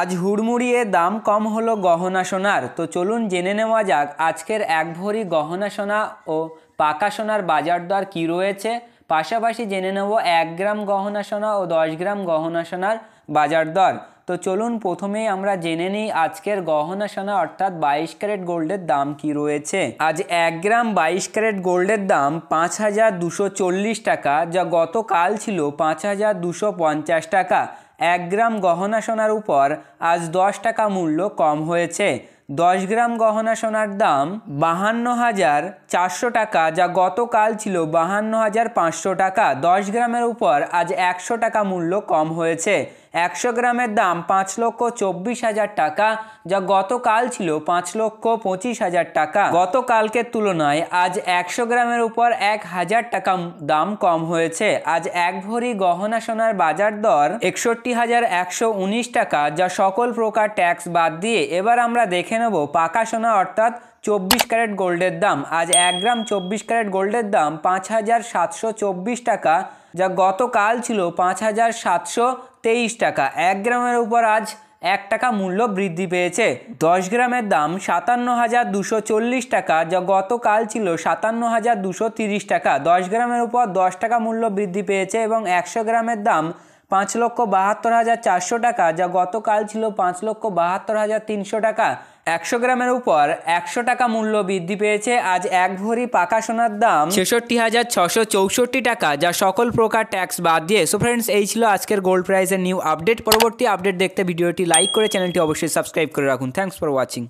আজ হুড়মুড়িয়ে দাম কম হলো গহনা সোনার তো চলুন জেনে নেওয়া যাক আজকের এক ভরি গহনা সোনা ও পাকা সোনার বাজার দর কী রয়েছে পাশাপাশি জেনে নেব এক গ্রাম গহনা সোনা ও দশ গ্রাম গহনা সোনার বাজার দর তো চলুন প্রথমেই আমরা জেনে নিই আজকের গহনা সোনা অর্থাৎ বাইশ ক্যারেট গোল্ডের দাম কি রয়েছে আজ এক গ্রাম বাইশ ক্যারেট গোল্ডের দাম পাঁচ হাজার দুশো চল্লিশ টাকা যা গতকাল ছিল পাঁচ হাজার দুশো পঞ্চাশ টাকা এক গ্রাম গহনা সোনার উপর আজ দশ টাকা মূল্য কম হয়েছে দশ গ্রাম গহনা সোনার দাম বাহান্ন হাজার চারশো টাকা যা গতকাল ছিল বাহান্ন হাজার পাঁচশো টাকা দশ গ্রামের উপর আজ একশো টাকা মূল্য কম হয়েছে একশো গ্রামের দাম পাঁচ লক্ষ চব্বিশ হাজার টাকা যা গতকাল ছিল পাঁচ লক্ষ পঁচিশ হাজার টাকা গতকালকের তুলনায় আজ একশো গ্রামের উপর এক হাজার টাকা দাম কম হয়েছে আজ এক ভরি গহনা সোনার বাজার দর একষট্টি হাজার একশো উনিশ টাকা যা সকল প্রকার ট্যাক্স বাদ দিয়ে এবার আমরা দেখে নেব পাকা সোনা অর্থাৎ চব্বিশ ক্যারেট গোল্ডের দাম আজ এক গ্রাম চব্বিশ ক্যারেট গোল্ডের দাম পাঁচ হাজার সাতশো চব্বিশ টাকা যা গতকাল ছিল পাঁচ হাজার সাতশো তেইশ টাকা এক গ্রামের উপর আজ এক টাকা মূল্য বৃদ্ধি পেয়েছে দশ গ্রামের দাম সাতান্ন হাজার দুশো চল্লিশ টাকা যা গতকাল ছিল সাতান্ন হাজার দুশো তিরিশ টাকা দশ গ্রামের উপর দশ টাকা মূল্য বৃদ্ধি পেয়েছে এবং একশো গ্রামের দাম পাঁচ লক্ষ বাহাত্তর হাজার চারশো টাকা যা গতকাল ছিল পাঁচ লক্ষ বাহাত্তর হাজার তিনশো টাকা একশো গ্রামের উপর একশো টাকা মূল্য বৃদ্ধি পেয়েছে আজ এক ভরি পাকা সোনার দাম ছেষট্টি হাজার ছশো চৌষট্টি টাকা যা সকল প্রকার ট্যাক্স বাদ দিয়ে সো ফ্রেন্ডস এই ছিল আজকের গোল্ড প্রাইসের নিউ আপডেট পরবর্তী আপডেট দেখতে ভিডিওটি লাইক করে চ্যানেলটি অবশ্যই সাবস্ক্রাইব করে রাখুন থ্যাংকস ফর ওয়াচিং